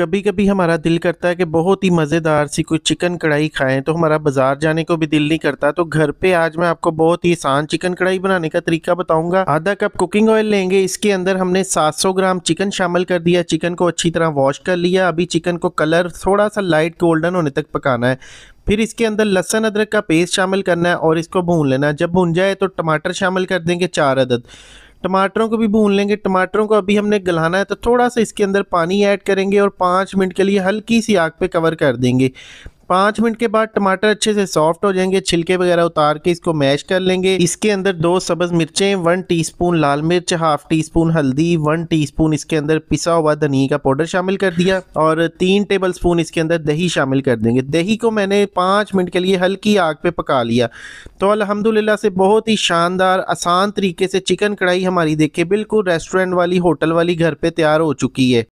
कभी कभी हमारा दिल करता है कि बहुत ही मज़ेदार सी कोई चिकन कढ़ाई खाएं तो हमारा बाज़ार जाने को भी दिल नहीं करता तो घर पे आज मैं आपको बहुत ही आसान चिकन कढ़ाई बनाने का तरीका बताऊंगा आधा कप कुकिंग ऑयल लेंगे इसके अंदर हमने 700 ग्राम चिकन शामिल कर दिया चिकन को अच्छी तरह वॉश कर लिया अभी चिकन को कलर थोड़ा सा लाइट गोल्डन होने तक पकाना है फिर इसके अंदर लहसन अदरक का पेस्ट शामिल करना है और इसको भून लेना जब भून जाए तो टमाटर शामिल कर देंगे चार अदद टमाटरों को भी भून लेंगे टमाटरों को अभी हमने गलाना है तो थोड़ा सा इसके अंदर पानी ऐड करेंगे और पाँच मिनट के लिए हल्की सी आग पे कवर कर देंगे पाँच मिनट के बाद टमाटर अच्छे से सॉफ्ट हो जाएंगे छिलके वगैरह उतार के इसको मैश कर लेंगे इसके अंदर दो सब्ज मिर्चें वन टीस्पून लाल मिर्च half tea spoon one teaspoon इसके अंदर पिसा हुआ धनिया का पाउडर शामिल कर दिया और तीन टेबल स्पून इसके अंदर दही शामिल कर देंगे दही को मैंने पाँच मिनट के लिए हल्की आग पे पका लिया तो अलहमदिल्ला से बहुत ही शानदार आसान तरीके से चिकन कढ़ाई हमारी देखिए बिल्कुल रेस्टोरेंट वाली होटल वाली घर पे तैयार हो चुकी है